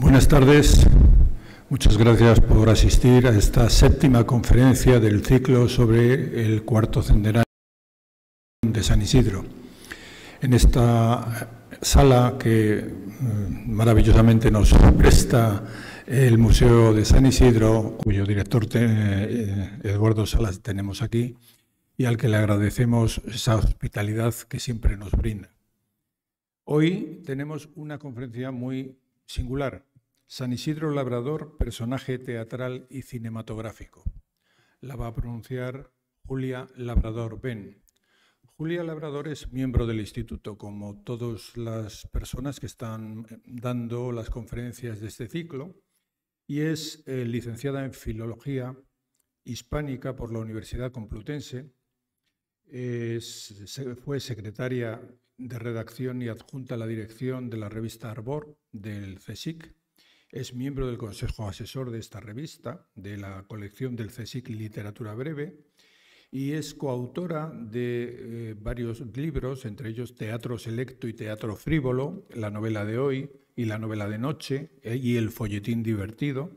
Buenas tardes. Muchas gracias por asistir a esta séptima conferencia del ciclo sobre el cuarto centenario de San Isidro. En esta sala que mm, maravillosamente nos presta el Museo de San Isidro, cuyo director eh, Eduardo Salas tenemos aquí y al que le agradecemos esa hospitalidad que siempre nos brinda. Hoy tenemos una conferencia muy singular San Isidro Labrador, personaje teatral y cinematográfico. La va a pronunciar Julia Labrador Ben. Julia Labrador es miembro del instituto, como todas las personas que están dando las conferencias de este ciclo, y es eh, licenciada en Filología Hispánica por la Universidad Complutense. fue secretaria de redacción y adjunta a la dirección de la revista Arbor del CSIC es miembro del Consejo Asesor de esta revista, de la colección del CSIC Literatura Breve, y es coautora de eh, varios libros, entre ellos Teatro Selecto y Teatro Frívolo, la novela de hoy y la novela de noche eh, y el folletín divertido.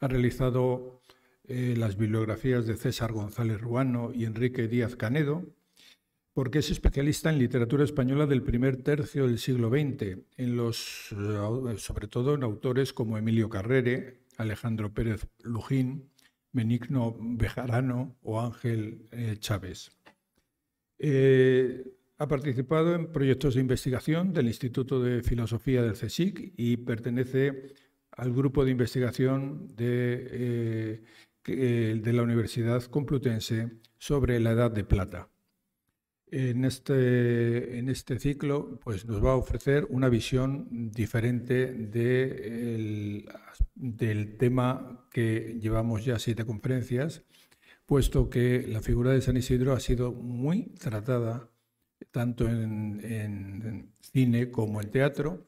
Ha realizado eh, las bibliografías de César González Ruano y Enrique Díaz Canedo, porque es especialista en literatura española del primer tercio del siglo XX, eh, sobre todo en autores como Emilio Carrere, Alejandro Pérez Lujín, Menigno Bejarano o Ángel eh, Chávez. Eh, ha participado en proyectos de investigación del Instituto de Filosofía del CSIC y pertenece al grupo de investigación de la Universidad Complutense sobre la Edad de Plata en este, en este ciclo pues nos va a ofrecer una visión diferente del tema que llevamos ya siete conferencias, puesto que la figura de San Isidro ha sido muy tratada tanto en, cine como en teatro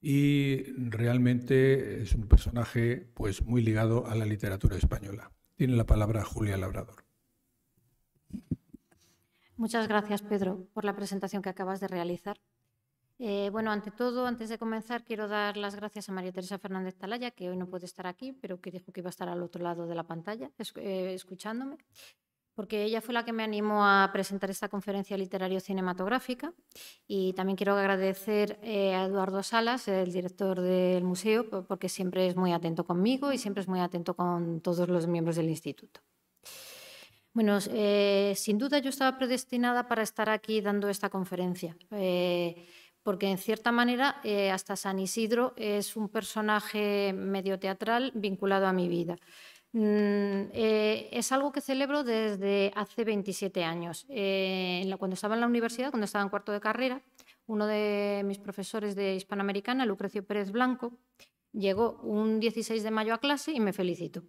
y realmente es un personaje pues muy ligado a la literatura española. Tiene la palabra Julia Labrador. Muchas gracias, Pedro, por la presentación que acabas de realizar. Eh, bueno, ante todo, antes de comenzar, quiero dar las gracias a María Teresa Fernández Talaya, que hoy no puede estar aquí, pero que dijo que iba a estar al otro lado de la pantalla, eh, escuchándome, porque ella fue la que me animó a presentar esta conferencia literario-cinematográfica. Y también quiero agradecer eh, a Eduardo Salas, el director del museo, porque siempre es muy atento conmigo y siempre es muy atento con todos los miembros del instituto. Bueno, eh, sin duda yo estaba predestinada para estar aquí dando esta conferencia, eh, porque en cierta manera eh, hasta San Isidro es un personaje medio teatral vinculado a mi vida. Mm, es algo que celebro desde hace 27 años. cuando estaba en la universidad, cuando estaba en cuarto de carrera, uno de mis profesores de hispanoamericana, Lucrecio Pérez Blanco, llegó un 16 de mayo a clase y me felicitó.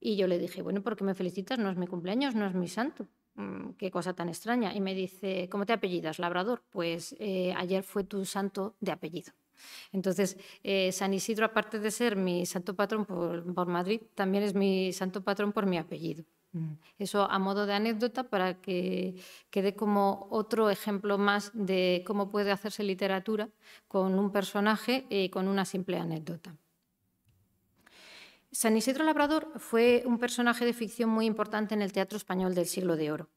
Y yo le dije, bueno, porque me felicitas? No es mi cumpleaños, no es mi santo. Mm, qué cosa tan extraña. Y me dice, ¿cómo te apellidas, Labrador? Pues eh, ayer fue tu santo de apellido. Entonces, eh, San Isidro, aparte de ser mi santo patrón por, Madrid, también es mi santo patrón por mi apellido. Mm, eso a modo de anécdota para que quede como otro ejemplo más de cómo puede hacerse literatura con un personaje y con una simple anécdota. San Isidro Labrador fue un personaje de ficción muy importante en el teatro español del siglo de oro.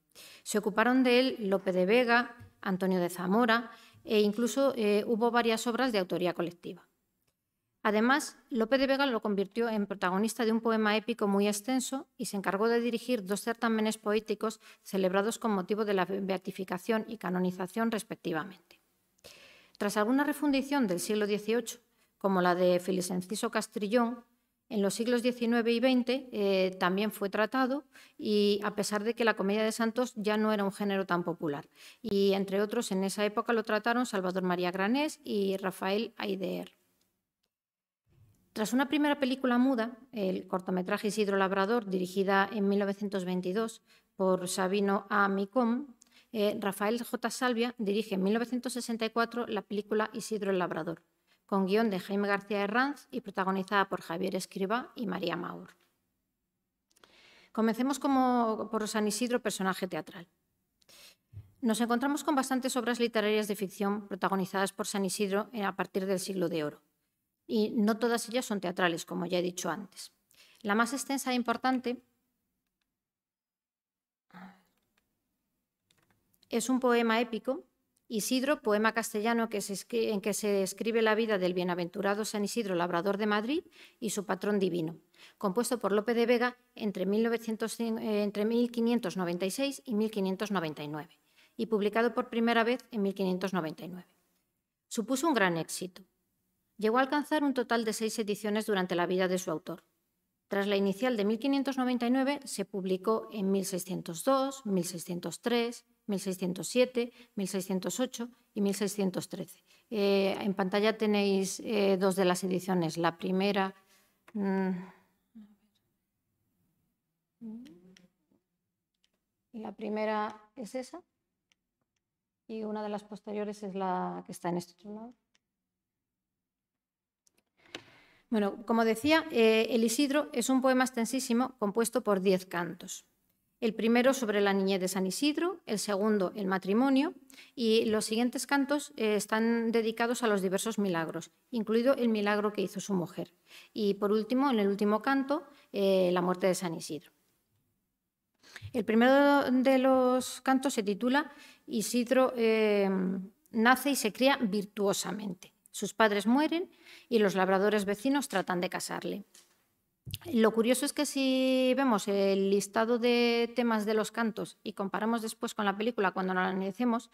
Se ocuparon de él Lope de Vega, Antonio de Zamora e incluso eh, hubo varias obras de autoría colectiva. Además, Lope de Vega lo convirtió en protagonista de un poema épico muy extenso y se encargó de dirigir dos certámenes poéticos celebrados con motivo de la beatificación y canonización respectivamente. Tras alguna refundición del siglo XVIII, como la de Filisenciso Castrillón, en los siglos XIX y XX eh, también fue tratado y a pesar de que la comedia de santos ya no era un género tan popular. Y entre otros en esa época lo trataron Salvador María Granés y Rafael Aider. Tras una primera película muda, el cortometraje Isidro Labrador, dirigida en 1922 por Sabino A. Micom, eh, Rafael J. Salvia dirige en 1964 la película Isidro el Labrador con guión de Jaime García Herranz y protagonizada por Javier Escriba y María Maur. Comencemos como por San Isidro, personaje teatral. Nos encontramos con bastantes obras literarias de ficción protagonizadas por San Isidro a partir del siglo de oro, y no todas ellas son teatrales, como ya he dicho antes. La más extensa e importante es un poema épico Isidro, poema castellano que en que se describe la vida del bienaventurado San Isidro Labrador de Madrid y su patrón divino, compuesto por Lope de Vega entre 1596 eh, y 1599 y publicado por primera vez en 1599. Supuso un gran éxito. Llegó a alcanzar un total de seis ediciones durante la vida de su autor. Tras la inicial de 1599 se publicó en 1602, 1603, 1607, 1608 y 1613. Eh, en pantalla tenéis eh, dos de las ediciones. La primera... Mm, la primera es esa y una de las posteriores es la que está en este otro lado. Bueno, como decía, eh, El Isidro es un poema extensísimo compuesto por diez cantos. El primero sobre la niñez de San Isidro, el segundo el matrimonio y los siguientes cantos eh, están dedicados a los diversos milagros, incluido el milagro que hizo su mujer. Y por último, en el último canto, eh, la muerte de San Isidro. El primero de los cantos se titula Isidro em, nace y se cría virtuosamente. Sus padres mueren y los labradores vecinos tratan de casarle. Lo curioso es que si vemos el listado de temas de los cantos y comparamos después con la película cuando la analicemos,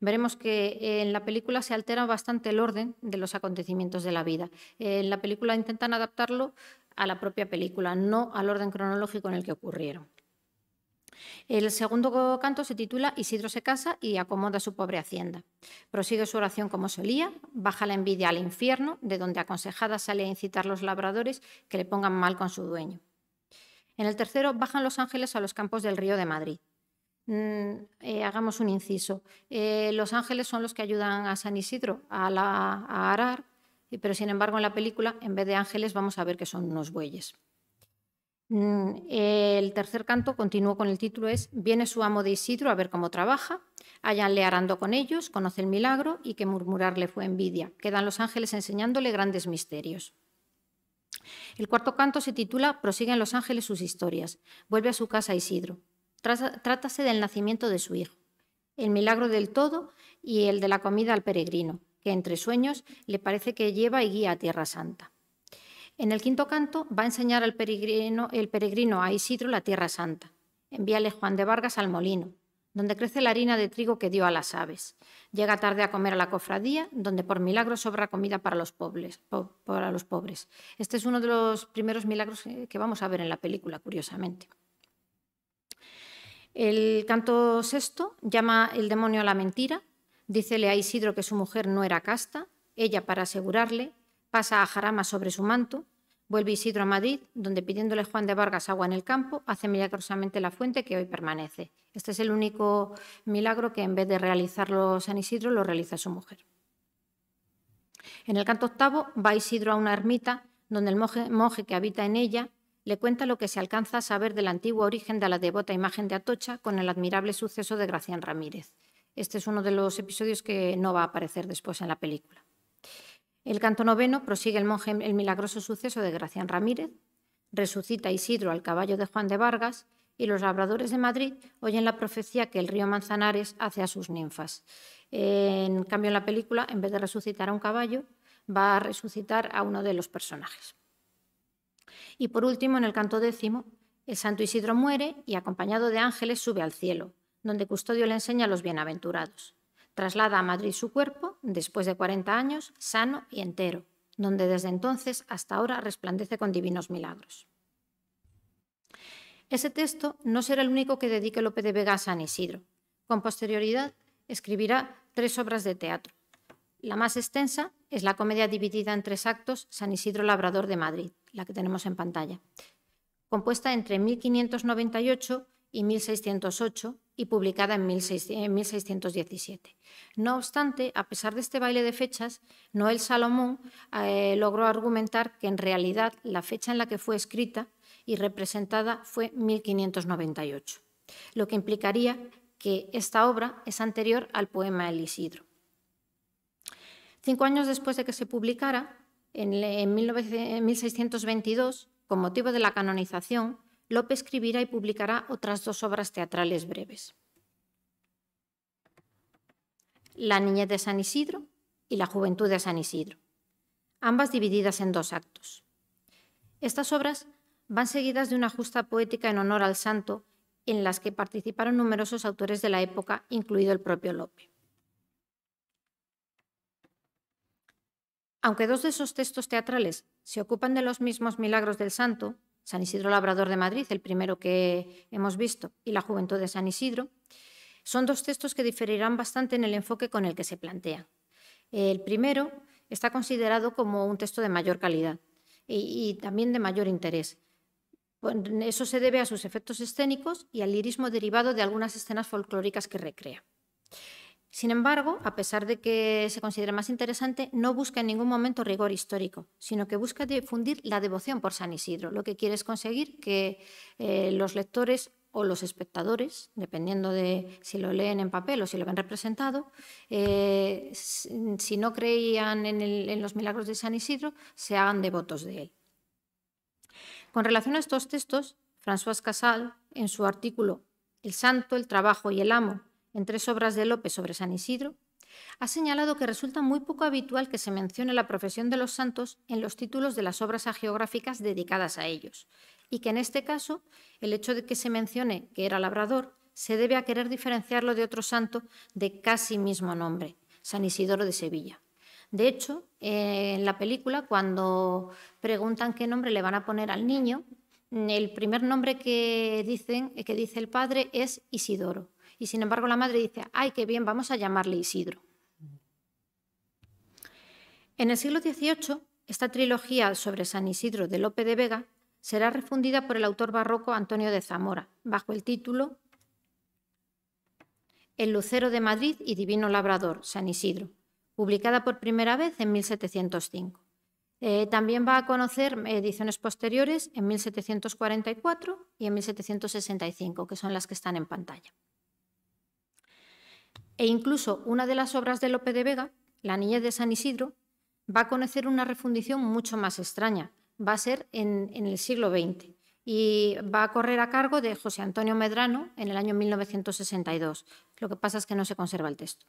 veremos que en la película se altera bastante el orden de los acontecimientos de la vida. En la película intentan adaptarlo a la propia película, no al orden cronológico en el que ocurrieron. El segundo canto se titula Isidro se casa y acomoda su pobre hacienda. Prosigue su oración como solía, baja la envidia al infierno, de donde aconsejada sale a incitar los labradores que le pongan mal con su dueño. En el tercero bajan los ángeles a los campos del río de Madrid. Mm, eh, hagamos un inciso. Eh, los ángeles son los que ayudan a San Isidro a arar, pero sin embargo en la película, en vez de ángeles, vamos a ver que son unos bueyes. Mm, el tercer canto, continuó con el título, es Viene su amo de Isidro a ver cómo trabaja, le arando con ellos, conoce el milagro y que murmurarle fue envidia. Quedan los ángeles enseñándole grandes misterios. El cuarto canto se titula Prosiguen los ángeles sus historias. Vuelve a su casa Isidro. Trátase del nacimiento de su hijo, el milagro del todo y el de la comida al peregrino, que entre sueños le parece que lleva y guía a Tierra Santa. En el quinto canto va a enseñar al peregrino, el peregrino a Isidro la Tierra Santa. Envíale Juan de Vargas al molino, donde crece la harina de trigo que dio a las aves. Llega tarde a comer a la cofradía, donde por milagro sobra comida para los, pobres, para los pobres. Este es uno de los primeros milagros que vamos a ver en la película, curiosamente. El canto sexto llama el demonio a la mentira, dícele a Isidro que su mujer no era casta, ella para asegurarle pasa a Jarama sobre su manto, vuelve Isidro a Madrid, donde pidiéndole Juan de Vargas agua en el campo, hace milagrosamente la fuente que hoy permanece. Este es el único milagro que en vez de realizarlo San Isidro, lo realiza su mujer. En el canto octavo va Isidro a una ermita donde el monje, monje que habita en ella le cuenta lo que se alcanza a saber del antiguo origen de la devota imagen de Atocha con el admirable suceso de Gracián Ramírez. Este es uno de los episodios que no va a aparecer después en la película. El canto noveno prosigue el monje el milagroso suceso de Gracián Ramírez, resucita Isidro al caballo de Juan de Vargas y los labradores de Madrid oyen la profecía que el río Manzanares hace a sus ninfas. En cambio, en la película, en vez de resucitar a un caballo, va a resucitar a uno de los personajes. Y por último, en el canto décimo, el santo Isidro muere y acompañado de ángeles sube al cielo, donde Custodio le enseña a los bienaventurados. Traslada a Madrid su cuerpo, después de 40 años, sano y entero, donde desde entonces hasta ahora resplandece con divinos milagros. Ese texto no será el único que dedique Lope de Vega a San Isidro. Con posterioridad escribirá tres obras de teatro. La más extensa es la comedia dividida en tres actos San Isidro Labrador de Madrid, la que tenemos en pantalla, compuesta entre 1598 y 1608 y publicada en 1617. No obstante, a pesar de este baile de fechas, Noel Salomón eh, logró argumentar que en realidad la fecha en la que fue escrita y representada fue 1598, lo que implicaría que esta obra es anterior al poema El Isidro. Cinco años después de que se publicara, en 1622, con motivo de la canonización, Lope escribirá y publicará otras dos obras teatrales breves. La niñez de San Isidro y La juventud de San Isidro, ambas divididas en dos actos. Estas obras van seguidas de una justa poética en honor al santo, en las que participaron numerosos autores de la época, incluido el propio Lope. Aunque dos de esos textos teatrales se ocupan de los mismos milagros del santo, San Isidro Labrador de Madrid, el primero que hemos visto, y La Juventud de San Isidro, son dos textos que diferirán bastante en el enfoque con el que se plantea. El primero está considerado como un texto de mayor calidad y, y también de mayor interés. Eso se debe a sus efectos escénicos y al lirismo derivado de algunas escenas folclóricas que recrea. Sin embargo, a pesar de que se considera más interesante, no busca en ningún momento rigor histórico, sino que busca difundir la devoción por San Isidro. Lo que quiere es conseguir que eh, los lectores o los espectadores, dependiendo de si lo leen en papel o si lo ven representado, eh, si no creían en, en los milagros de San Isidro, se hagan devotos de él. Con relación a estos textos, François Casal, en su artículo El santo, el trabajo y el amo, en tres obras de López sobre San Isidro, ha señalado que resulta muy poco habitual que se mencione la profesión de los santos en los títulos de las obras hagiográficas dedicadas a ellos, y que en este caso el hecho de que se mencione que era labrador se debe a querer diferenciarlo de otro santo de casi mismo nombre, San Isidoro de Sevilla. De hecho, en la película, cuando preguntan qué nombre le van a poner al niño, el primer nombre que, dicen, que dice el padre es Isidoro y sin embargo la madre dice, ay, qué bien, vamos a llamarle Isidro. En el siglo XVIII, esta trilogía sobre San Isidro de Lope de Vega será refundida por el autor barroco Antonio de Zamora, bajo el título El Lucero de Madrid y Divino Labrador, San Isidro, publicada por primera vez en 1705. Eh, también va a conocer ediciones posteriores en 1744 y en 1765, que son las que están en pantalla. E incluso una de las obras de Lope de Vega, La niñez de San Isidro, va a conocer una refundición mucho más extraña. Va a ser en, el siglo XX y va a correr a cargo de José Antonio Medrano en el año 1962. Lo que pasa es que no se conserva el texto.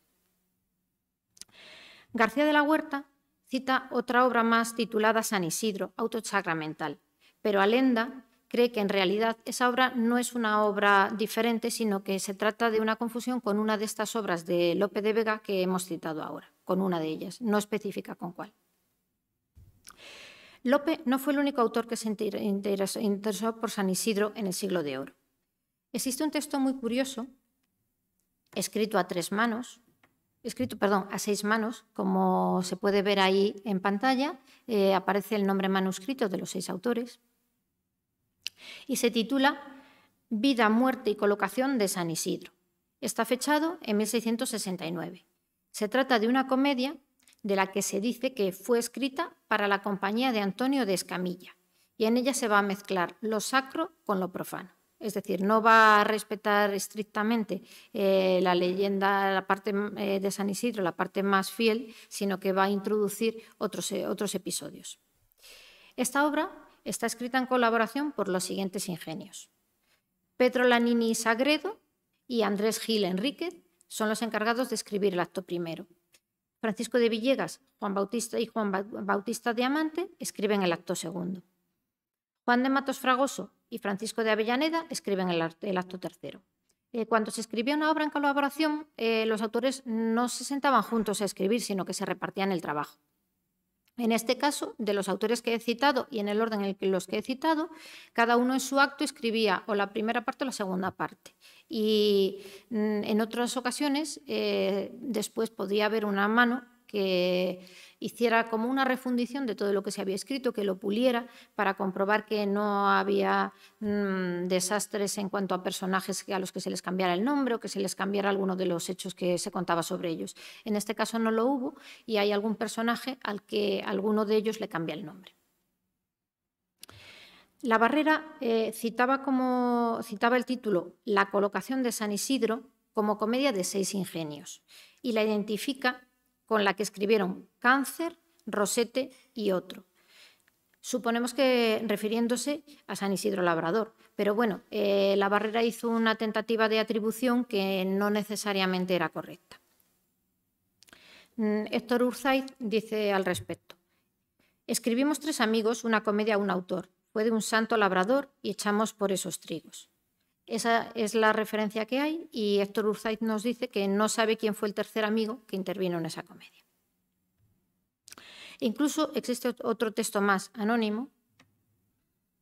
García de la Huerta cita otra obra más titulada San Isidro, autosacramental, pero Alenda cree que en realidad esa obra no es una obra diferente, sino que se trata de una confusión con una de estas obras de Lope de Vega que hemos citado ahora, con una de ellas, no especifica con cuál. Lope no fue el único autor que se interesó por San Isidro en el siglo de oro. Existe un texto muy curioso, escrito a tres manos, escrito, perdón, a seis manos, como se puede ver ahí en pantalla, eh, aparece el nombre manuscrito de los seis autores, y se titula Vida, muerte y colocación de San Isidro. Está fechado en 1669. Se trata de una comedia de la que se dice que fue escrita para la compañía de Antonio de Escamilla, y en ella se va a mezclar lo sacro con lo profano. Es decir, no va a respetar estrictamente eh, la leyenda, la parte eh, de San Isidro, la parte más fiel, sino que va a introducir otros eh, episodios. Esta obra está escrita en colaboración por los siguientes ingenios. Petro Lanini Sagredo y Andrés Gil Enríquez son los encargados de escribir el acto primero. Francisco de Villegas, Juan Bautista y Juan Bautista Diamante escriben el acto segundo. Juan de Matos Fragoso y Francisco de Avellaneda escriben el, acto tercero. Eh, cuando se escribía una obra en colaboración, eh, los autores no se sentaban juntos a escribir, sino que se repartían el trabajo. En este caso, de los autores que he citado y en el orden en el que los he citado, cada uno en su acto escribía o la primera parte o la segunda parte. Y mm, en otras ocasiones, eh, después podía haber una mano que hiciera como una refundición de todo lo que se había escrito, que lo puliera para comprobar que no había mm, desastres en cuanto a personajes a los que se les cambiara el nombre o que se les cambiara alguno de los hechos que se contaba sobre ellos. En este caso no lo hubo y hay algún personaje al que alguno de ellos le cambia el nombre. La Barrera eh, citaba, como, citaba el título La colocación de San Isidro como comedia de seis ingenios y la identifica con la que escribieron Cáncer, Rosete y otro. Suponemos que refiriéndose a San Isidro Labrador, pero bueno, eh, la barrera hizo una tentativa de atribución que no necesariamente era correcta. Mm, Héctor Urzaiz dice al respecto. Escribimos tres amigos una comedia a un autor. Fue de un santo labrador y echamos por esos trigos. Esa es la referencia que hay y Héctor Urzait nos dice que no sabe quién fue el tercer amigo que intervino en esa comedia. incluso existe otro texto más anónimo.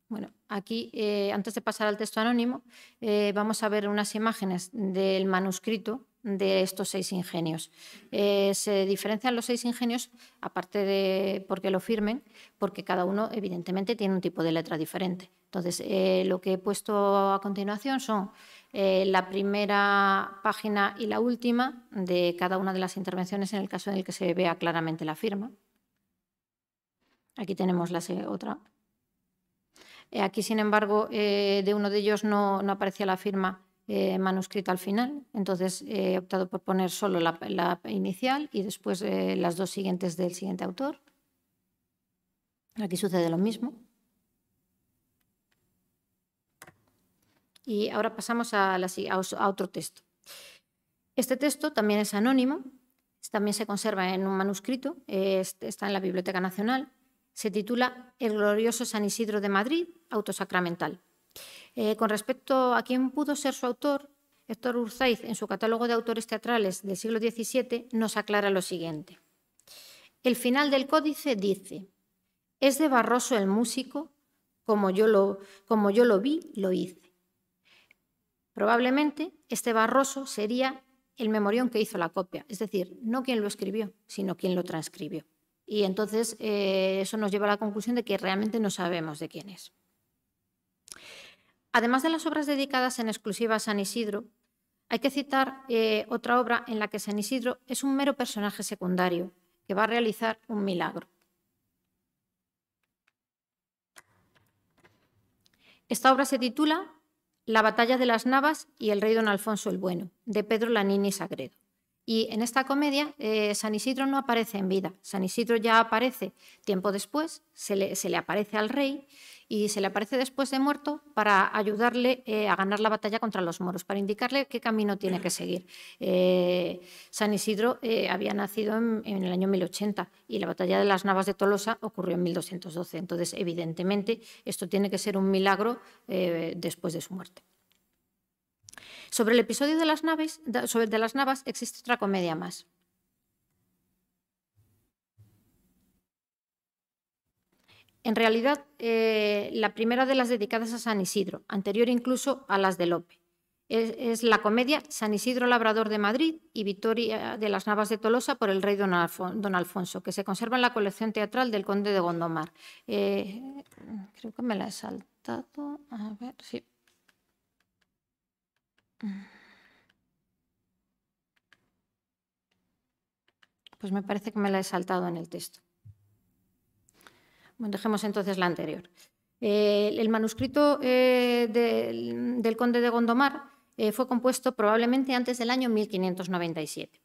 Bueno, aquí, eh, antes de pasar al texto anónimo, eh, vamos a ver unas imágenes del manuscrito de estos seis ingenios. Eh, se diferencian los seis ingenios, aparte de porque lo firmen, porque cada uno evidentemente tiene un tipo de letra diferente. Entonces, eh, lo que he puesto a continuación son eh, la primera página y la última de cada una de las intervenciones en el caso en el que se vea claramente la firma. Aquí tenemos la otra. Aquí, sin embargo, de uno de ellos no, no aparecía la firma eh, manuscrito al final. Entonces eh, he optado por poner solo la, inicial y después eh, las dos siguientes del siguiente autor. Aquí sucede lo mismo. Y ahora pasamos a, a otro texto. Este texto también es anónimo, también se conserva en un manuscrito, está en la Biblioteca Nacional. Se titula El glorioso San Isidro de Madrid, autosacramental. Eh, con respecto a quién pudo ser su autor, Héctor Urzaiz, en su catálogo de autores teatrales del siglo XVII, nos aclara lo siguiente. El final del códice dice, es de Barroso el músico, como yo lo, como yo lo vi, lo hice. Probablemente este Barroso sería el memorión que hizo la copia, es decir, no quien lo escribió, sino quien lo transcribió. Y entonces eh, eso nos lleva a la conclusión de que realmente no sabemos de quién es. Además de las obras dedicadas en exclusiva a San Isidro, hay que citar eh, otra obra en la que San Isidro es un mero personaje secundario que va a realizar un milagro. Esta obra se titula La batalla de las Navas y el rey don Alfonso el Bueno, de Pedro Lanini Sagredo. Y en esta comedia, eh, San Isidro no aparece en vida. San Isidro ya aparece tiempo después, se le, aparece al rey y se le aparece después de muerto para ayudarle eh, a ganar la batalla contra los moros, para indicarle qué camino tiene que seguir. Eh, San Isidro había nacido en, en, el año 1080 y la batalla de las Navas de Tolosa ocurrió en 1212. Entonces, evidentemente, esto tiene que ser un milagro después de su muerte. Sobre el episodio de las, naves, sobre de las navas existe otra comedia más. En realidad, eh, la primera de las dedicadas a San Isidro, anterior incluso a las de Lope. Es, la comedia San Isidro Labrador de Madrid y Victoria de las Navas de Tolosa por el rey don, don Alfonso, que se conserva en la colección teatral del conde de Gondomar. Eh, creo que me la he saltado. A ver, sí. Pues me parece que me la he saltado en el texto. Bueno, dejemos entonces la anterior. Eh, el manuscrito eh, del conde de Gondomar eh, fue compuesto probablemente antes del año 1597.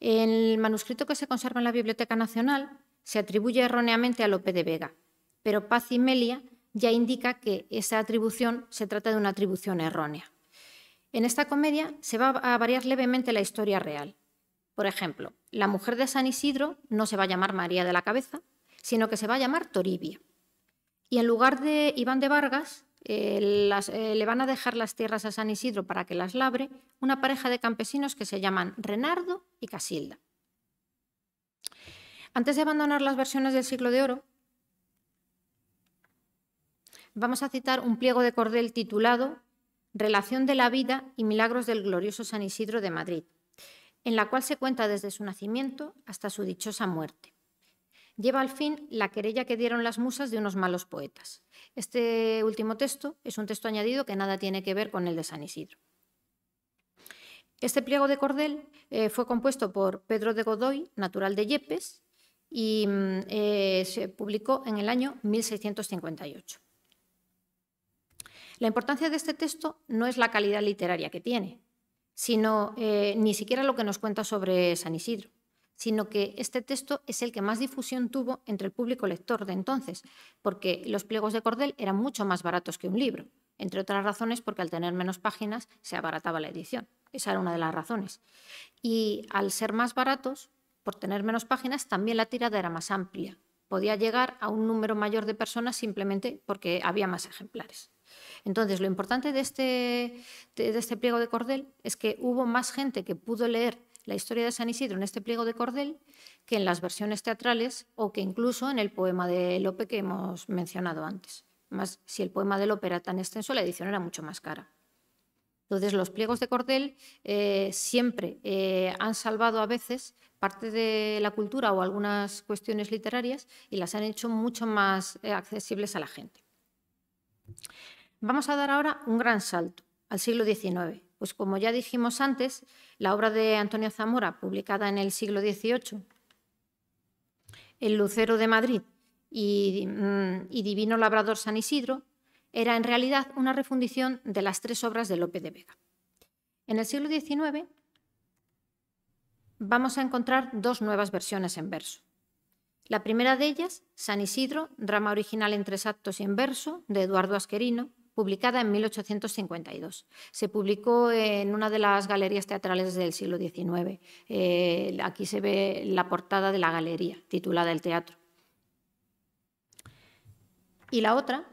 El manuscrito que se conserva en la Biblioteca Nacional se atribuye erróneamente a Lope de Vega, pero Paz y Melia ya indica que esa atribución se trata de una atribución errónea. En esta comedia se va a variar levemente la historia real. Por ejemplo, la mujer de San Isidro no se va a llamar María de la Cabeza, sino que se va a llamar Toribia. Y en lugar de Iván de Vargas, eh, eh, le van a dejar las tierras a San Isidro para que las labre una pareja de campesinos que se llaman Renardo y Casilda. Antes de abandonar las versiones del siglo de oro, vamos a citar un pliego de cordel titulado Relación de la vida y milagros del glorioso San Isidro de Madrid, en la cual se cuenta desde su nacimiento hasta su dichosa muerte. Lleva al fin la querella que dieron las musas de unos malos poetas. Este último texto es un texto añadido que nada tiene que ver con el de San Isidro. Este pliego de cordel eh, fue compuesto por Pedro de Godoy, natural de Yepes, y mm, eh, se publicó en el año 1658. La importancia de este texto no es la calidad literaria que tiene, sino eh, ni siquiera lo que nos cuenta sobre San Isidro, sino que este texto es el que más difusión tuvo entre el público lector de entonces, porque los pliegos de cordel eran mucho más baratos que un libro, entre otras razones porque al tener menos páginas se abarataba la edición. Esa era una de las razones. Y al ser más baratos, por tener menos páginas, también la tirada era más amplia. Podía llegar a un número mayor de personas simplemente porque había más ejemplares. Entonces, lo importante de este, de este pliego de cordel es que hubo más gente que pudo leer la historia de San Isidro en este pliego de cordel que en las versiones teatrales o que incluso en el poema de Lope que hemos mencionado antes. Más si el poema de Lope era tan extenso, la edición era mucho más cara. Entonces, los pliegos de cordel eh, siempre eh, han salvado a veces parte de la cultura o algunas cuestiones literarias y las han hecho mucho más eh, accesibles a la gente. Vamos a dar ahora un gran salto al siglo XIX. Pues como ya dijimos antes, la obra de Antonio Zamora, publicada en el siglo XVIII, El Lucero de Madrid mm, y, Divino Labrador San Isidro, era en realidad una refundición de las tres obras de Lope de Vega. En el siglo XIX vamos a encontrar dos nuevas versiones en verso. La primera de ellas, San Isidro, drama original en tres actos y en verso, de Eduardo Asquerino, publicada en 1852. Se publicó en una de las galerías teatrales del siglo XIX. Eh, aquí se ve la portada de la galería, titulada El teatro. Y la otra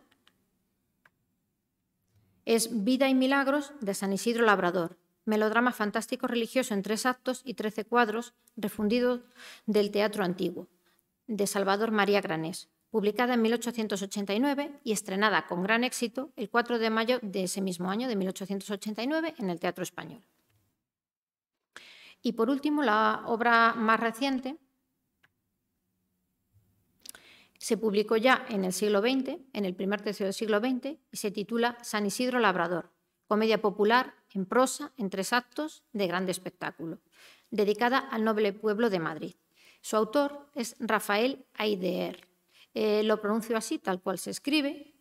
es Vida y Milagros de San Isidro Labrador, melodrama fantástico religioso en tres actos y trece cuadros refundidos del teatro antiguo, de Salvador María Granés publicada en 1889 y estrenada con gran éxito el 4 de mayo de ese mismo año, de 1889, en el Teatro Español. Y por último, la obra más reciente se publicó ya en el siglo XX, en el primer tercio del siglo XX, y se titula San Isidro Labrador, comedia popular en prosa, en tres actos, de grande espectáculo, dedicada al noble pueblo de Madrid. Su autor es Rafael Aideer eh, lo pronuncio así, tal cual se escribe,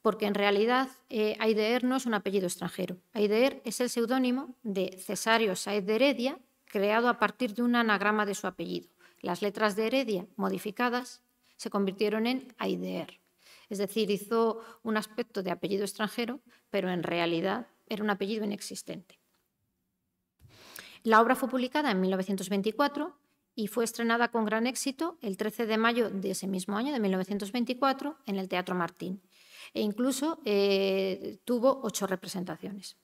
porque en realidad eh, Aideer no es un apellido extranjero. Aideer es el seudónimo de Cesario Saez de Heredia, creado a partir de un anagrama de su apellido. Las letras de Heredia, modificadas, se convirtieron en Aideer. Es decir, hizo un aspecto de apellido extranjero, pero en realidad era un apellido inexistente. La obra fue publicada en 1924 y fue estrenada con gran éxito el 13 de mayo de ese mismo año, de 1924, en el Teatro Martín, e incluso eh, tuvo ocho representaciones.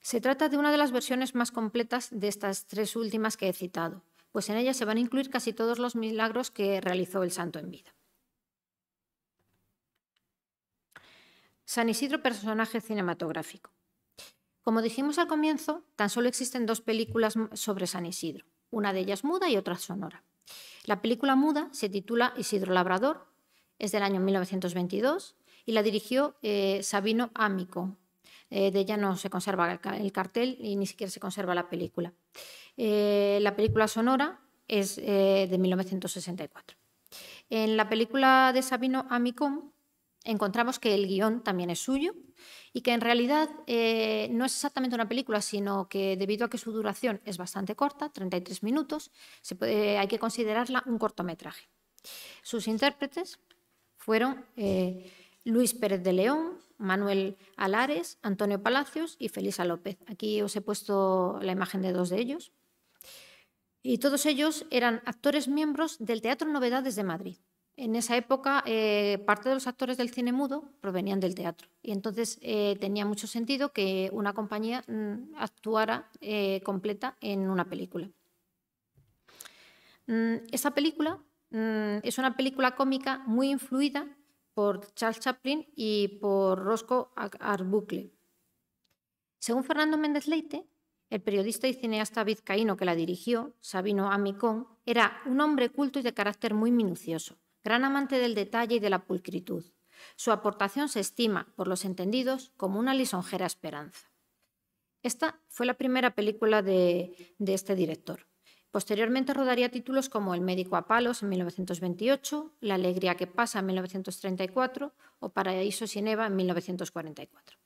Se trata de una de las versiones más completas de estas tres últimas que he citado, pues en ella se van a incluir casi todos los milagros que realizó el santo en vida. San Isidro, personaje cinematográfico. Como dijimos al comienzo, tan solo existen dos películas sobre San Isidro una de ellas muda y otra sonora. La película muda se titula Isidro Labrador, es del año 1922 y la dirigió eh, Sabino Amico. Eh, de ella no se conserva el cartel y ni siquiera se conserva la película. Eh, la película sonora es de 1964. En la película de Sabino Amicón encontramos que el guión también es suyo y que en realidad eh, no es exactamente una película, sino que debido a que su duración es bastante corta, 33 minutos, hay que considerarla un cortometraje. Sus intérpretes fueron eh, Luis Pérez de León, Manuel Alares, Antonio Palacios y Felisa López. Aquí os he puesto la imagen de dos de ellos. Y todos ellos eran actores miembros del Teatro Novedades de Madrid. En esa época, eh, parte de los actores del cine mudo provenían del teatro y entonces eh, tenía mucho sentido que una compañía mm, actuara eh, completa en una película. Mm, esa película mm, es una película cómica muy influida por Charles Chaplin y por Roscoe Arbuckle. Según Fernando Méndez Leite, el periodista y cineasta vizcaíno que la dirigió, Sabino Amicón, era un hombre culto y de carácter muy minucioso gran amante del detalle y de la pulcritud. Su aportación se estima, por los entendidos, como una lisonjera esperanza. Esta fue la primera película de, este director. Posteriormente rodaría títulos como El médico a palos en 1928, La alegría que pasa en 1934 o Paraíso sin Eva en 1944.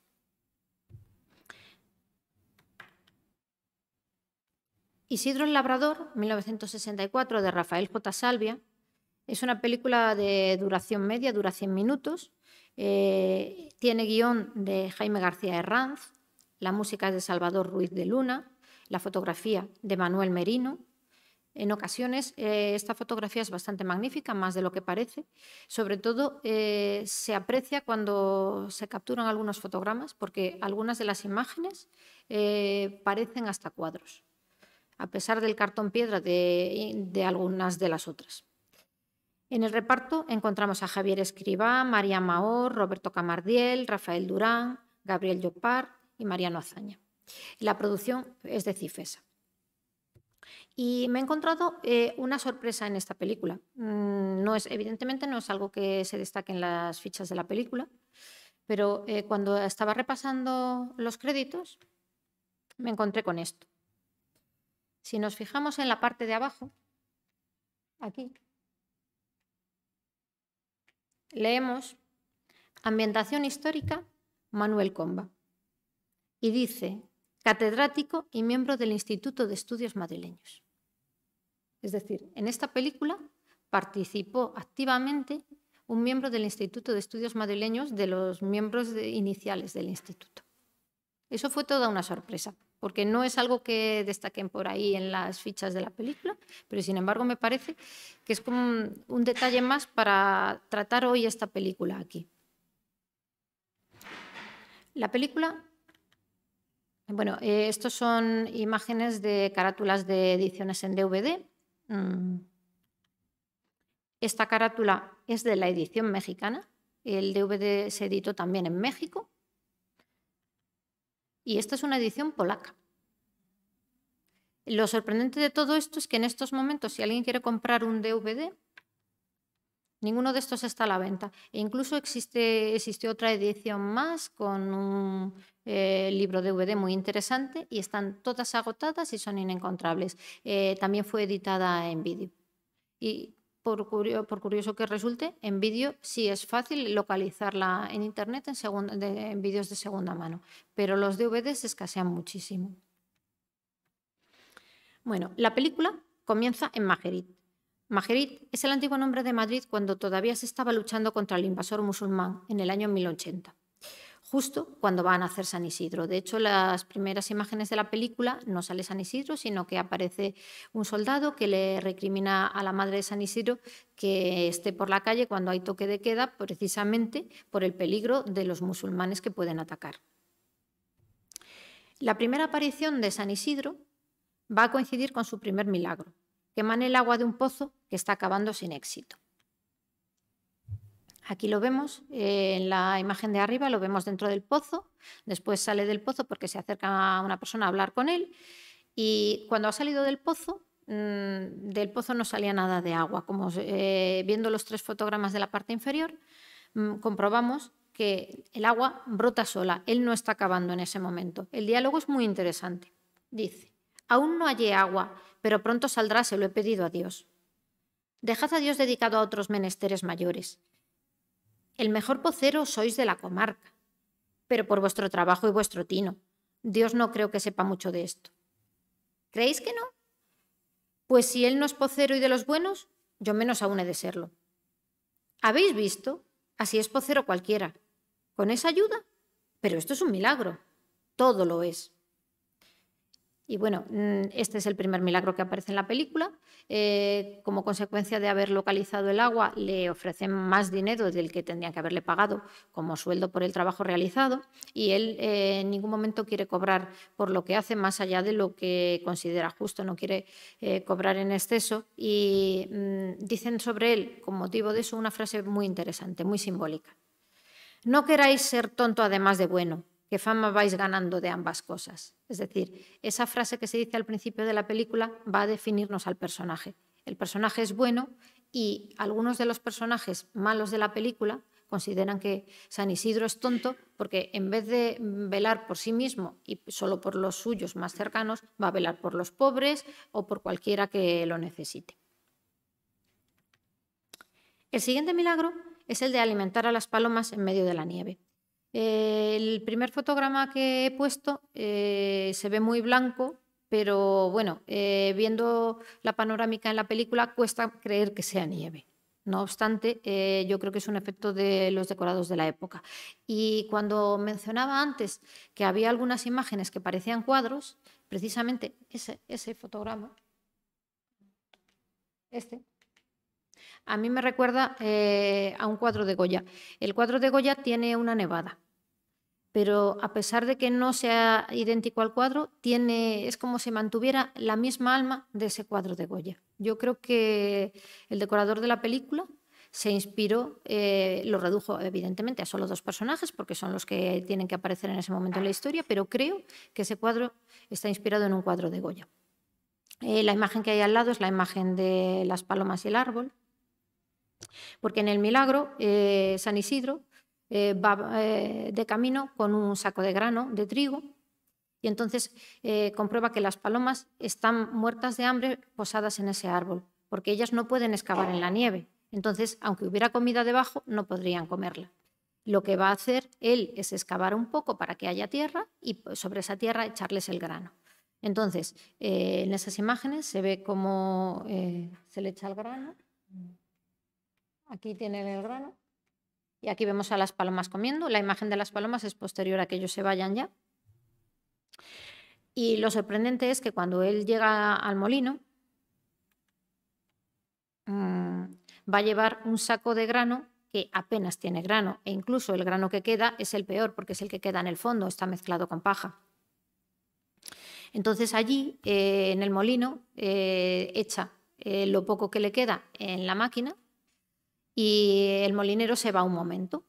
Isidro el Labrador, 1964, de Rafael J. Salvia, es una película de duración media, dura 100 minutos. Eh, tiene guión de Jaime García Herranz, la música es de Salvador Ruiz de Luna, la fotografía de Manuel Merino. En ocasiones eh, esta fotografía es bastante magnífica, más de lo que parece. Sobre todo eh, se aprecia cuando se capturan algunos fotogramas, porque algunas de las imágenes parecen hasta cuadros, a pesar del cartón piedra de algunas de las otras. En el reparto encontramos a Javier Escribá, María Maor, Roberto Camardiel, Rafael Durán, Gabriel Llopar y Mariano Azaña. La producción es de Cifesa. Y me he encontrado eh, una sorpresa en esta película. Mm, no es, evidentemente no es algo que se destaque en las fichas de la película, pero eh, cuando estaba repasando los créditos me encontré con esto. Si nos fijamos en la parte de abajo, aquí, leemos Ambientación histórica, Manuel Comba. Y dice, catedrático y miembro del Instituto de Estudios Madrileños. Es decir, en esta película participó activamente un miembro del Instituto de Estudios Madrileños de los miembros iniciales del instituto. Eso fue toda una sorpresa porque no es algo que destaquen por ahí en las fichas de la película, pero sin embargo me parece que es como un, detalle más para tratar hoy esta película aquí. La película, bueno, eh, estos son imágenes de carátulas de ediciones en DVD. Mm. Esta carátula es de la edición mexicana. El DVD se editó también en México y esta es una edición polaca. Lo sorprendente de todo esto es que en estos momentos, si alguien quiere comprar un DVD, ninguno de estos está a la venta. E incluso existe, otra edición más con un eh, libro DVD muy interesante y están todas agotadas y son inencontrables. Eh, también fue editada en vídeo. Y por, curioso que resulte, en vídeo sí es fácil localizarla en Internet en, en vídeos de segunda mano, pero los DVDs escasean muchísimo. Bueno, la película comienza en Majerit. Majerit es el antiguo nombre de Madrid cuando todavía se estaba luchando contra el invasor musulmán en el año 1080 justo cuando van a hacer San Isidro. De hecho, las primeras imágenes de la película no sale San Isidro, sino que aparece un soldado que le recrimina a la madre de San Isidro que esté por la calle cuando hay toque de queda, precisamente por el peligro de los musulmanes que pueden atacar. La primera aparición de San Isidro va a coincidir con su primer milagro, que el agua de un pozo que está acabando sin éxito. Aquí lo vemos eh, en la imagen de arriba, lo vemos dentro del pozo, después sale del pozo porque se acerca a una persona a hablar con él y cuando ha salido del pozo, mm, del pozo no salía nada de agua. Como eh, viendo los tres fotogramas de la parte inferior, mm, comprobamos que el agua brota sola, él no está acabando en ese momento. El diálogo es muy interesante. Dice, aún no hallé agua, pero pronto saldrá, se lo he pedido a Dios. Dejad a Dios dedicado a otros menesteres mayores. El mejor pocero sois de la comarca, pero por vuestro trabajo y vuestro tino. Dios no creo que sepa mucho de esto. ¿Creéis que no? Pues si él no es pocero y de los buenos, yo menos aún he de serlo. ¿Habéis visto? Así es pocero cualquiera. Con esa ayuda. Pero esto es un milagro. Todo lo es. Y bueno, mm, este es el primer milagro que aparece en la película. Eh, como consecuencia de haber localizado el agua, le ofrecen más dinero del que tendrían que haberle pagado como sueldo por el trabajo realizado y él eh, en ningún momento quiere cobrar por lo que hace más allá de lo que considera justo, no quiere eh, cobrar en exceso. Y mm, dicen sobre él, con motivo de eso, una frase muy interesante, muy simbólica. No queráis ser tonto además de bueno, ¿Qué fama vais ganando de ambas cosas. Es decir, esa frase que se dice al principio de la película va a definirnos al personaje. El personaje es bueno y algunos de los personajes malos de la película consideran que San Isidro es tonto porque en vez de velar por sí mismo y solo por los suyos más cercanos, va a velar por los pobres o por cualquiera que lo necesite. El siguiente milagro es el de alimentar a las palomas en medio de la nieve. Eh, el primer fotograma que he puesto eh, se ve muy blanco, pero bueno, eh, viendo la panorámica en la película cuesta creer que sea nieve. No obstante, yo creo que es un efecto de los decorados de la época. Y cuando mencionaba antes que había algunas imágenes que parecían cuadros, precisamente ese, ese fotograma, este, a mí me recuerda eh, a un cuadro de Goya. El cuadro de Goya tiene una nevada, pero a pesar de que no sea idéntico al cuadro, tiene, es como si mantuviera la misma alma de ese cuadro de Goya. Yo creo que el decorador de la película se inspiró, eh, lo redujo evidentemente a solo dos personajes, porque son los que tienen que aparecer en ese momento en la historia, pero creo que ese cuadro está inspirado en un cuadro de Goya. Eh, la imagen que hay al lado es la imagen de las palomas y el árbol, porque en el milagro, eh, San Isidro eh, va eh, de camino con un saco de grano de trigo y entonces comprueba que las palomas están muertas de hambre posadas en ese árbol, porque ellas no pueden excavar en la nieve. Entonces, aunque hubiera comida debajo, no podrían comerla. Lo que va a hacer él es excavar un poco para que haya tierra y pues, sobre esa tierra echarles el grano. Entonces, en esas imágenes se ve cómo se le echa el grano. Aquí tienen el grano. Y aquí vemos a las palomas comiendo. La imagen de las palomas es posterior a que ellos se vayan ya. Y lo sorprendente es que cuando él llega al molino, mm, va a llevar un saco de grano que apenas tiene grano. E incluso el grano que queda es el peor porque es el que queda en el fondo, está mezclado con paja. Entonces allí, eh, en el molino, eh, echa eh, lo poco que le queda en la máquina y el molinero se va un momento.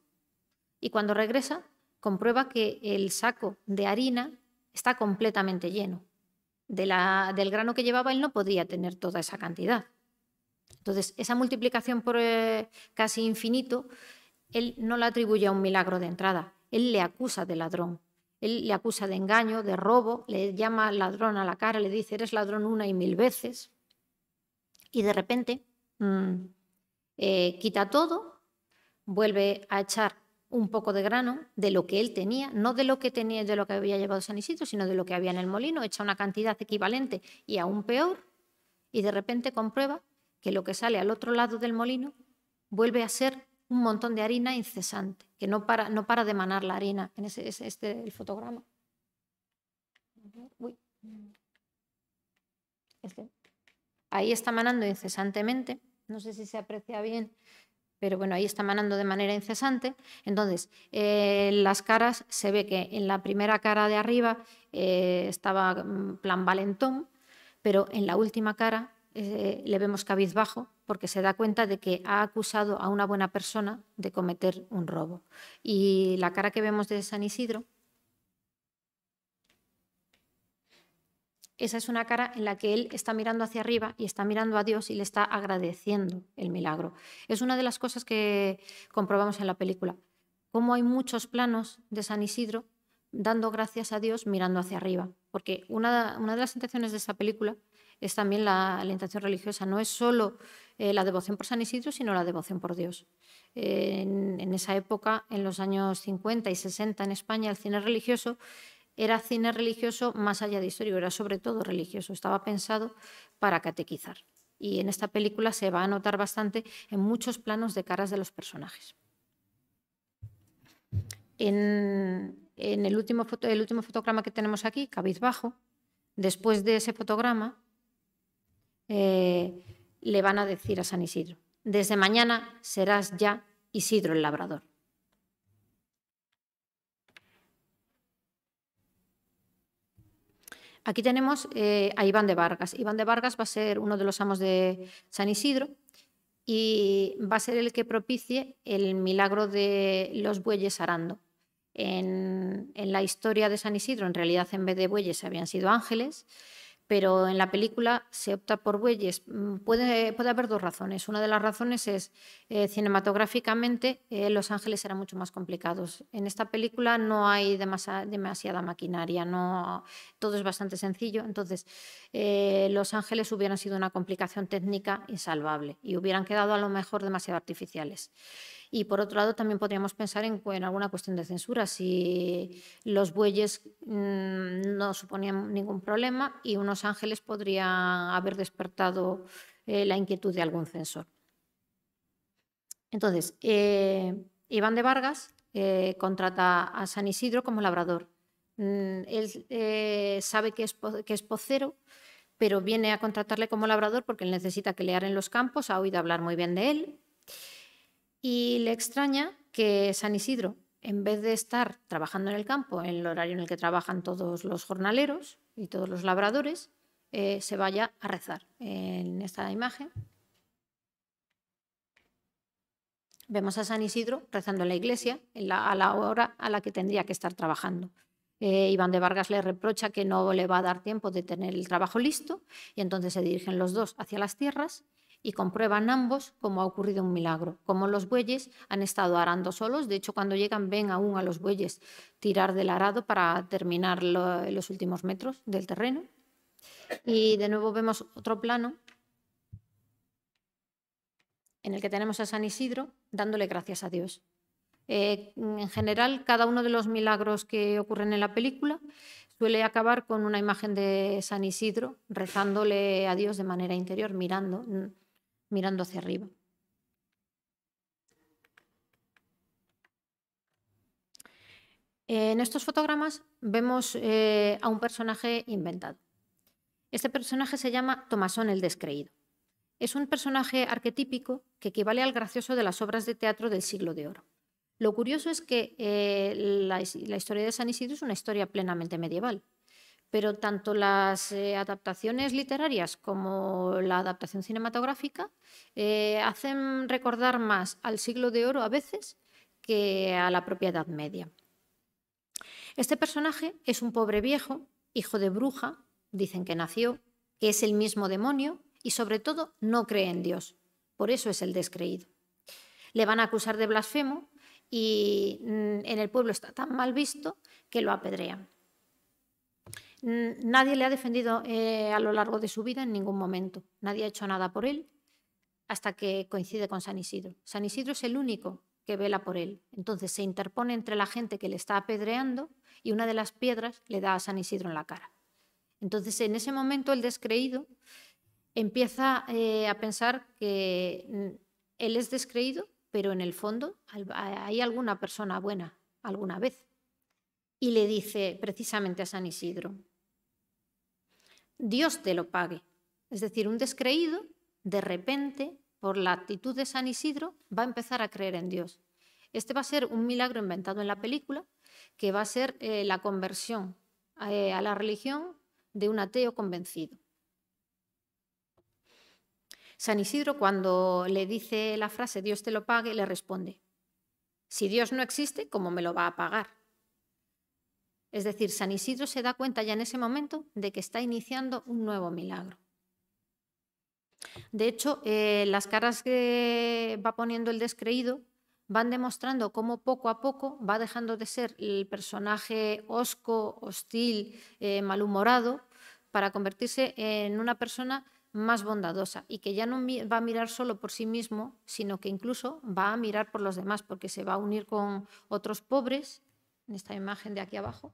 Y cuando regresa, comprueba que el saco de harina está completamente lleno. del grano que llevaba él no podía tener toda esa cantidad. Entonces, esa multiplicación por eh, casi infinito, él no la atribuye a un milagro de entrada, él le acusa de ladrón, él le acusa de engaño, de robo, le llama ladrón a la cara, le dice, eres ladrón una y mil veces. Y de repente, mm, eh, quita todo, vuelve a echar un poco de grano de lo que él tenía, no de lo que tenía de lo que había llevado San Isidro, sino de lo que había en el molino, echa una cantidad equivalente y aún peor, y de repente comprueba que lo que sale al otro lado del molino vuelve a ser un montón de harina incesante, que no para, no para de manar la harina en ese, este, el fotograma. Ahí está manando incesantemente no sé si se aprecia bien, pero bueno, ahí está manando de manera incesante. Entonces, eh, las caras, se ve que en la primera cara de arriba eh, estaba mm, plan valentón, pero en la última cara eh, le vemos cabizbajo porque se da cuenta de que ha acusado a una buena persona de cometer un robo. Y la cara que vemos de San Isidro esa es una cara en la que él está mirando hacia arriba y está mirando a Dios y le está agradeciendo el milagro. Es una de las cosas que comprobamos en la película. Cómo hay muchos planos de San Isidro dando gracias a Dios mirando hacia arriba. Porque una, de las intenciones de esa película es también la, la intención religiosa. No es solo eh, la devoción por San Isidro, sino la devoción por Dios. Eh, en esa época, en los años 50 y 60 en España, el cine religioso era cine religioso más allá de historia, era sobre todo religioso, estaba pensado para catequizar. Y en esta película se va a notar bastante en muchos planos de caras de los personajes. En, el, último fotograma que tenemos aquí, cabizbajo, después de ese fotograma, eh, le van a decir a San Isidro, desde mañana serás ya Isidro el Labrador. Aquí tenemos eh, a Iván de Vargas. Iván de Vargas va a ser uno de los amos de San Isidro y va a ser el que propicie el milagro de los bueyes arando. En, en la historia de San Isidro, en realidad en vez de bueyes habían sido ángeles, pero en la película se opta por bueyes. Mm, puede, puede haber dos razones. Una de las razones es, eh, cinematográficamente, eh, Los Ángeles eran mucho más complicados. En esta película no hay demasiada maquinaria, no, todo es bastante sencillo. Entonces, eh, Los Ángeles hubieran sido una complicación técnica insalvable y hubieran quedado a lo mejor demasiado artificiales. Y por otro lado, también podríamos pensar en, alguna cuestión de censura, si los bueyes mm, no suponían ningún problema y unos ángeles podrían haber despertado eh, la inquietud de algún censor. Entonces, eh, Iván de Vargas eh, contrata a San Isidro como labrador. Mm, él sabe que es, pocero, pero viene a contratarle como labrador porque él necesita que le en los campos, ha oído hablar muy bien de él y le extraña que San Isidro, en vez de estar trabajando en el campo, en el horario en el que trabajan todos los jornaleros y todos los labradores, eh, se vaya a rezar. En esta imagen vemos a San Isidro rezando en la iglesia a la hora a la que tendría que estar trabajando. Eh, Iván de Vargas le reprocha que no le va a dar tiempo de tener el trabajo listo y entonces se dirigen los dos hacia las tierras y comprueban ambos cómo ha ocurrido un milagro, cómo los bueyes han estado arando solos. De hecho, cuando llegan ven aún a los bueyes tirar del arado para terminar los últimos metros del terreno. Y de nuevo vemos otro plano en el que tenemos a San Isidro dándole gracias a Dios. Eh, en general, cada uno de los milagros que ocurren en la película suele acabar con una imagen de San Isidro rezándole a Dios de manera interior, mirando, mirando hacia arriba. Eh, en estos fotogramas vemos eh, a un personaje inventado. Este personaje se llama Tomasón el Descreído. Es un personaje arquetípico que equivale al gracioso de las obras de teatro del siglo de oro. Lo curioso es que eh, la historia de San Isidro es una historia plenamente medieval pero tanto las eh, adaptaciones literarias como la adaptación cinematográfica eh, hacen recordar más al siglo de oro a veces que a la propia Edad Media. Este personaje es un pobre viejo, hijo de bruja, dicen que nació, que es el mismo demonio y sobre todo no cree en Dios. Por eso es el descreído. Le van a acusar de blasfemo y mm, en el pueblo está tan mal visto que lo apedrean nadie le ha defendido eh, a lo largo de su vida en ningún momento. Nadie ha hecho nada por él hasta que coincide con San Isidro. San Isidro es el único que vela por él. Entonces se interpone entre la gente que le está apedreando y una de las piedras le da a San Isidro en la cara. Entonces en ese momento el descreído empieza eh, a pensar que él es descreído, pero en el fondo hay alguna persona buena alguna vez. Y le dice precisamente a San Isidro, Dios te lo pague. Es decir, un descreído, de repente, por la actitud de San Isidro, va a empezar a creer en Dios. Este va a ser un milagro inventado en la película, que va a ser eh, la conversión eh, a la religión de un ateo convencido. San Isidro, cuando le dice la frase Dios te lo pague, le responde, si Dios no existe, ¿cómo me lo va a pagar? Es decir, San Isidro se da cuenta ya en ese momento de que está iniciando un nuevo milagro. De hecho, eh, las caras que va poniendo el descreído van demostrando cómo poco a poco va dejando de ser el personaje osco, hostil, eh, malhumorado, para convertirse en una persona más bondadosa y que ya no va a mirar solo por sí mismo, sino que incluso va a mirar por los demás, porque se va a unir con otros pobres en esta imagen de aquí abajo,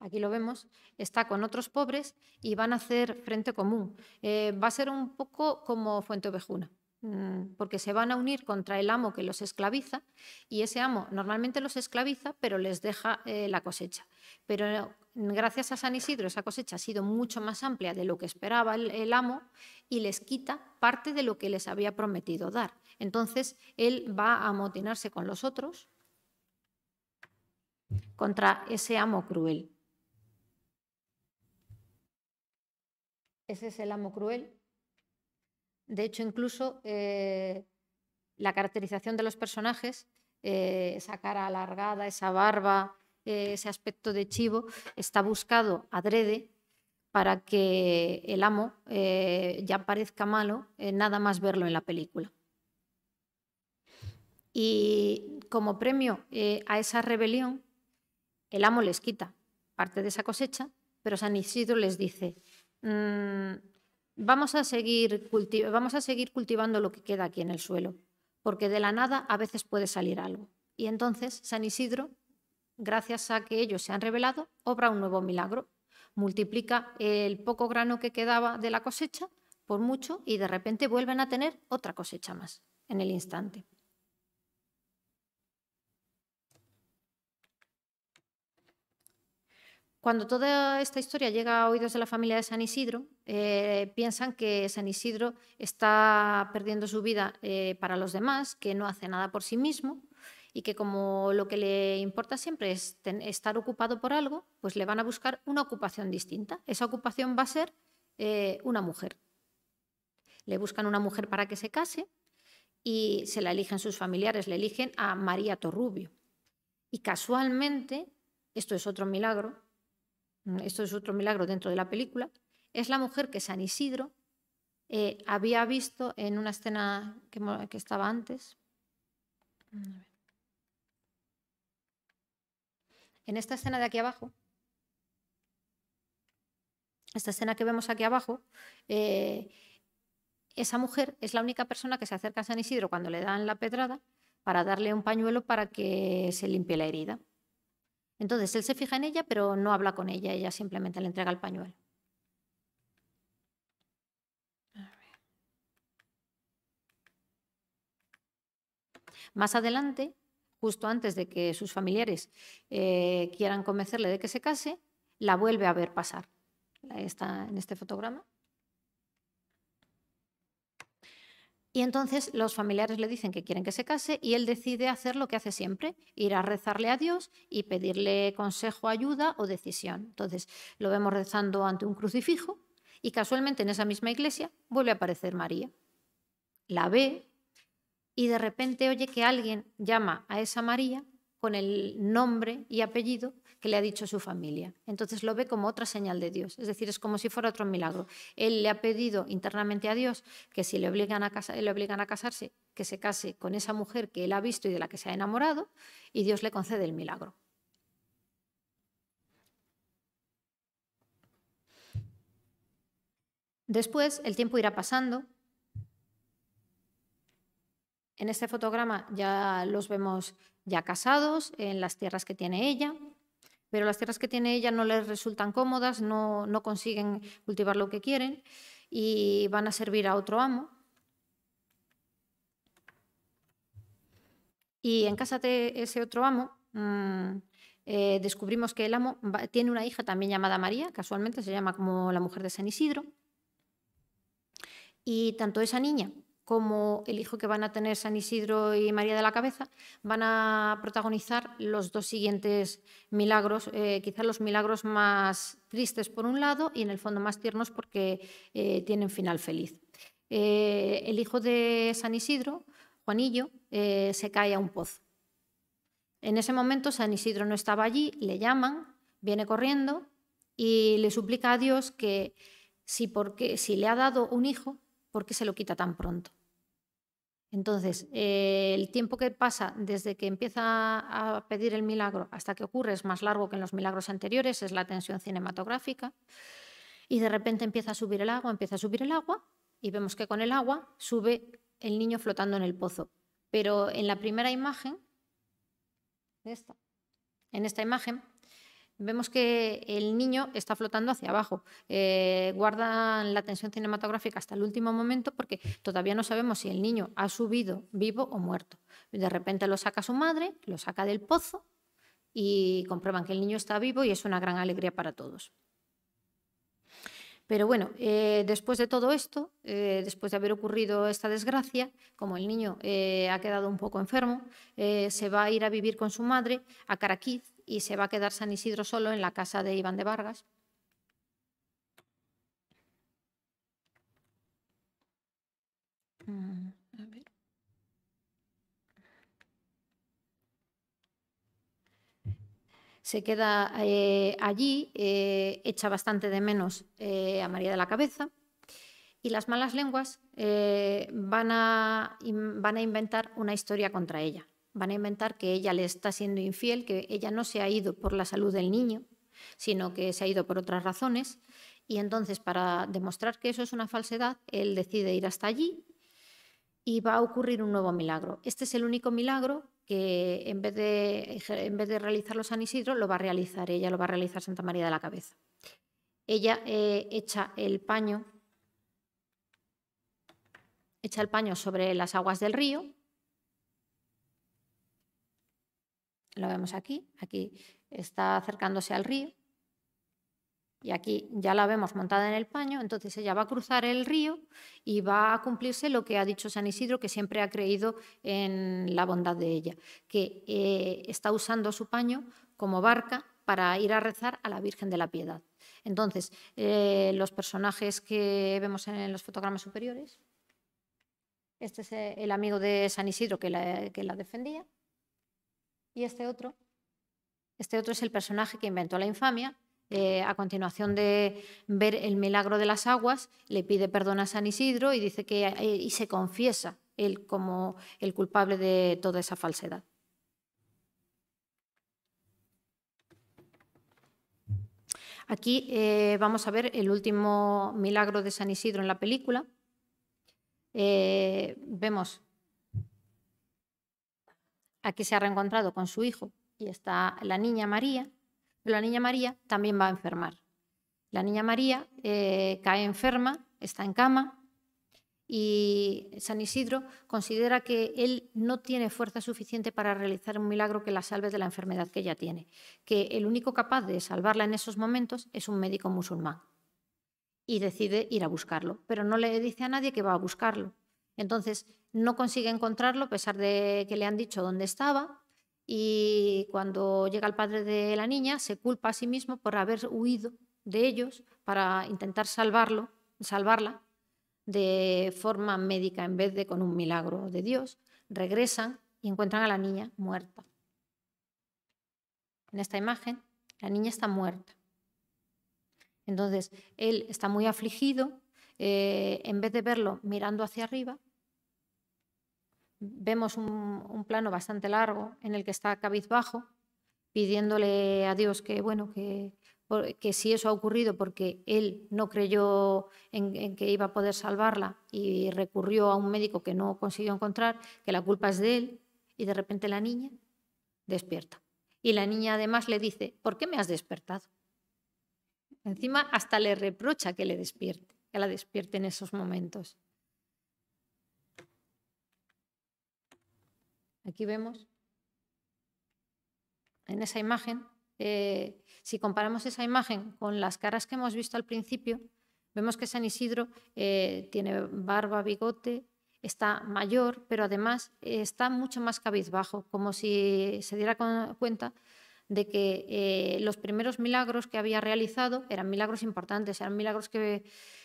aquí lo vemos, está con otros pobres y van a hacer frente común. Eh, va a ser un poco como Fuente Ovejuna mm, porque se van a unir contra el amo que los esclaviza y ese amo normalmente los esclaviza pero les deja eh, la cosecha. Pero gracias a San Isidro esa cosecha ha sido mucho más amplia de lo que esperaba el amo y les quita parte de lo que les había prometido dar. Entonces él va a amotinarse con los otros contra ese amo cruel. Ese es el amo cruel. De hecho, incluso eh, la caracterización de los personajes, eh, esa cara alargada, esa barba, eh, ese aspecto de chivo, está buscado adrede para que el amo ya parezca malo nada más verlo en la película. Y como premio a esa rebelión, el amo les quita parte de esa cosecha, pero San Isidro les dice, mm, vamos a seguir cultivando lo que queda aquí en el suelo, porque de la nada a veces puede salir algo. Y entonces San Isidro, gracias a que ellos se han revelado, obra un nuevo milagro. Multiplica el poco grano que quedaba de la cosecha por mucho y de repente vuelven a tener otra cosecha más en el instante. Cuando toda esta historia llega a oídos de la familia de San Isidro, eh, piensan que San Isidro está perdiendo su vida eh, para los demás, que no hace nada por sí mismo y que como lo que le importa siempre es estar ocupado por algo, pues le van a buscar una ocupación distinta. Esa ocupación va a ser eh, una mujer. Le buscan una mujer para que se case y se la eligen sus familiares, le eligen a María Torrubio. Y casualmente, esto es otro milagro, Mm, esto es otro milagro dentro de la película, es la mujer que San Isidro eh, había visto en una escena que, estaba antes. Mm, en esta escena de aquí abajo, esta escena que vemos aquí abajo, eh, esa mujer es la única persona que se acerca a San Isidro cuando le dan la pedrada para darle un pañuelo para que se limpie la herida. Entonces él se fija en ella, pero no habla con ella, ella simplemente le entrega el pañuelo. Más adelante, justo antes de que sus familiares eh, quieran convencerle de que se case, la vuelve a ver pasar. Está en este fotograma. Y entonces los familiares le dicen que quieren que se case y él decide hacer lo que hace siempre, ir a rezarle a Dios y pedirle consejo, ayuda o decisión. Entonces lo vemos rezando ante un crucifijo y casualmente en esa misma iglesia vuelve a aparecer María. La ve y de repente oye que alguien llama a esa María con el nombre y apellido que le ha dicho su familia. Entonces lo ve como otra señal de Dios, es decir, es como si fuera otro milagro. Él le ha pedido internamente a Dios que si le obligan a, le obligan a casarse, que se case con esa mujer que él ha visto y de la que se ha enamorado, y Dios le concede el milagro. Después el tiempo irá pasando. En este fotograma ya los vemos ya casados en las tierras que tiene ella, pero las tierras que tiene ella no les resultan cómodas, no, consiguen cultivar lo que quieren y van a servir a otro amo. Y en casa de ese otro amo mm, eh, descubrimos que el amo tiene una hija también llamada María, casualmente se llama como la mujer de San Isidro. Y tanto esa niña como el hijo que van a tener San Isidro y María de la Cabeza, van a protagonizar los dos siguientes milagros, eh, quizás los milagros más tristes por un lado y en el fondo más tiernos porque eh, tienen final feliz. Eh, el hijo de San Isidro, Juanillo, se cae a un pozo. En ese momento San Isidro no estaba allí, le llaman, viene corriendo y le suplica a Dios que si, porque, si le ha dado un hijo, ¿por qué se lo quita tan pronto? Entonces, eh, el tiempo que pasa desde que empieza a pedir el milagro hasta que ocurre es más largo que en los milagros anteriores, es la tensión cinematográfica. Y de repente empieza a subir el agua, empieza a subir el agua, y vemos que con el agua sube el niño flotando en el pozo. Pero en la primera imagen, en esta imagen, vemos que el niño está flotando hacia abajo. Eh, guardan la tensión cinematográfica hasta el último momento porque todavía no sabemos si el niño ha subido vivo o muerto. De repente lo saca su madre, lo saca del pozo y comprueban que el niño está vivo y es una gran alegría para todos. Pero bueno, eh, después de todo esto, eh, después de haber ocurrido esta desgracia, como el niño eh, ha quedado un poco enfermo, se va a ir a vivir con su madre a Caraquiz y se va a quedar San Isidro solo en la casa de Iván de Vargas. Mm. se queda eh, allí, eh, echa bastante de menos eh, a María de la Cabeza y las malas lenguas eh, van a, van, a, inventar una historia contra ella. Van a inventar que ella le está siendo infiel, que ella no se ha ido por la salud del niño, sino que se ha ido por otras razones. Y entonces, para demostrar que eso es una falsedad, él decide ir hasta allí y va a ocurrir un nuevo milagro. Este es el único milagro que en vez, de, en vez de realizarlo San Isidro, lo va a realizar ella, lo va a realizar Santa María de la Cabeza. Ella eh, echa el paño, echa el paño sobre las aguas del río. Lo vemos aquí, aquí está acercándose al río y aquí ya la vemos montada en el paño, entonces ella va a cruzar el río y va a cumplirse lo que ha dicho San Isidro, que siempre ha creído en la bondad de ella, que eh, está usando su paño como barca para ir a rezar a la Virgen de la Piedad. Entonces, eh, los personajes que vemos en los fotogramas superiores, este es eh, el amigo de San Isidro que la, que la defendía, y este otro, este otro es el personaje que inventó la infamia, eh, a continuación de ver el milagro de las aguas, le pide perdón a San Isidro y dice que eh, y se confiesa él como el culpable de toda esa falsedad. Aquí eh, vamos a ver el último milagro de San Isidro en la película. vemos aquí se ha reencontrado con su hijo y está la niña María la niña María también va a enfermar. La niña María eh, cae enferma, está en cama y San Isidro considera que él no tiene fuerza suficiente para realizar un milagro que la salve de la enfermedad que ella tiene, que el único capaz de salvarla en esos momentos es un médico musulmán. Y decide ir a buscarlo, pero no le dice a nadie que va a buscarlo. Entonces no consigue encontrarlo a pesar de que le han dicho dónde estaba y cuando llega el padre de la niña se culpa a sí mismo por haber huido de ellos para intentar salvarlo, salvarla de forma médica en vez de con un milagro de Dios. Regresan y encuentran a la niña muerta. En esta imagen, la niña está muerta. Entonces, él está muy afligido, eh, en vez de verlo mirando hacia arriba, vemos un, plano bastante largo en el que está cabizbajo, pidiéndole a Dios que, bueno, que, si eso ha ocurrido porque él no creyó en, en, que iba a poder salvarla y recurrió a un médico que no consiguió encontrar, que la culpa es de él, y de repente la niña despierta. Y la niña además le dice, ¿por qué me has despertado? Encima hasta le reprocha que le despierte, que la despierte en esos momentos. Aquí vemos en esa imagen, eh, si comparamos esa imagen con las caras que hemos visto al principio, vemos que San Isidro eh, tiene barba, bigote, está mayor, pero además está mucho más cabizbajo, como si se diera cuenta de que eh, los primeros milagros que había realizado eran milagros importantes, eran milagros que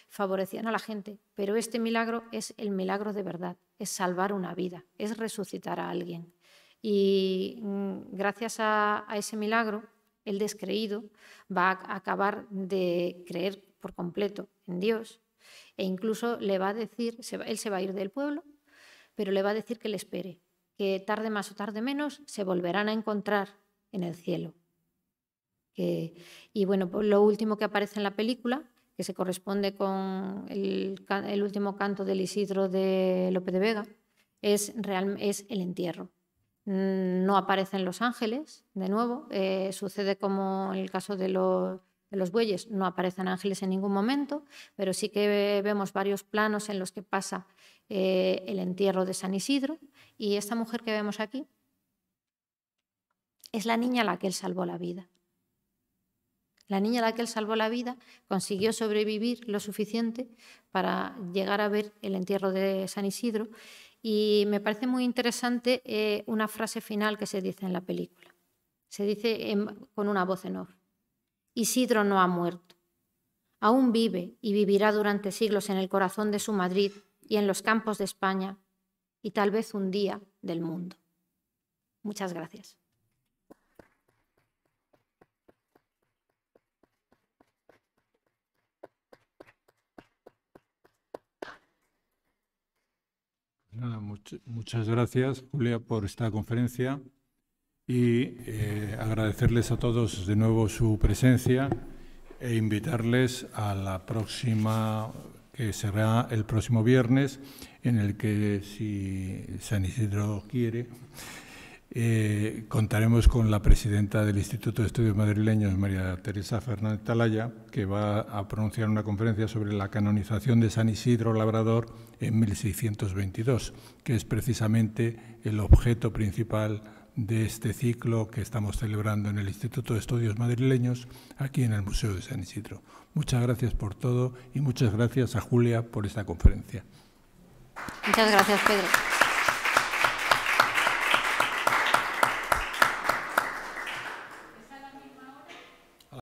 favorecían a la gente, pero este milagro es el milagro de verdad, es salvar una vida, es resucitar a alguien. Y mm, gracias a, ese milagro, el descreído va a acabar de creer por completo en Dios e incluso le va a decir, él se va a ir del pueblo, pero le va a decir que le espere, que tarde más o tarde menos se volverán a encontrar en el cielo. y bueno, pues lo último que aparece en la película que se corresponde con el, último canto del Isidro de Lope de Vega, es, real, es el entierro. Mm, no aparecen los ángeles, de nuevo, eh, sucede como en el caso de los, los bueyes, no aparecen ángeles en ningún momento, pero sí que vemos varios planos en los que pasa eh, el entierro de San Isidro y esta mujer que vemos aquí es la niña a la que él salvó la vida. La niña a la que salvó la vida consiguió sobrevivir lo suficiente para llegar a ver el entierro de San Isidro y me parece muy interesante eh, una frase final que se dice en la película. Se dice con una voz en off. Isidro no ha muerto. Aún vive y vivirá durante siglos en el corazón de su Madrid y en los campos de España y tal vez un día del mundo. Muchas gracias. muchas gracias, Julia, por esta conferencia y eh, agradecerles a todos de nuevo su presencia e invitarles a la próxima, que será el próximo viernes, en el que, si San Isidro quiere, eh, contaremos con la presidenta del Instituto de Estudios Madrileños, María Teresa Fernández Talaya, que va a pronunciar una conferencia sobre la canonización de San Isidro Labrador en 1622, que es precisamente el objeto principal de este ciclo que estamos celebrando en el Instituto de Estudios Madrileños, aquí en el Museo de San Isidro. Muchas gracias por todo y muchas gracias a Julia por esta conferencia. Muchas gracias, Pedro.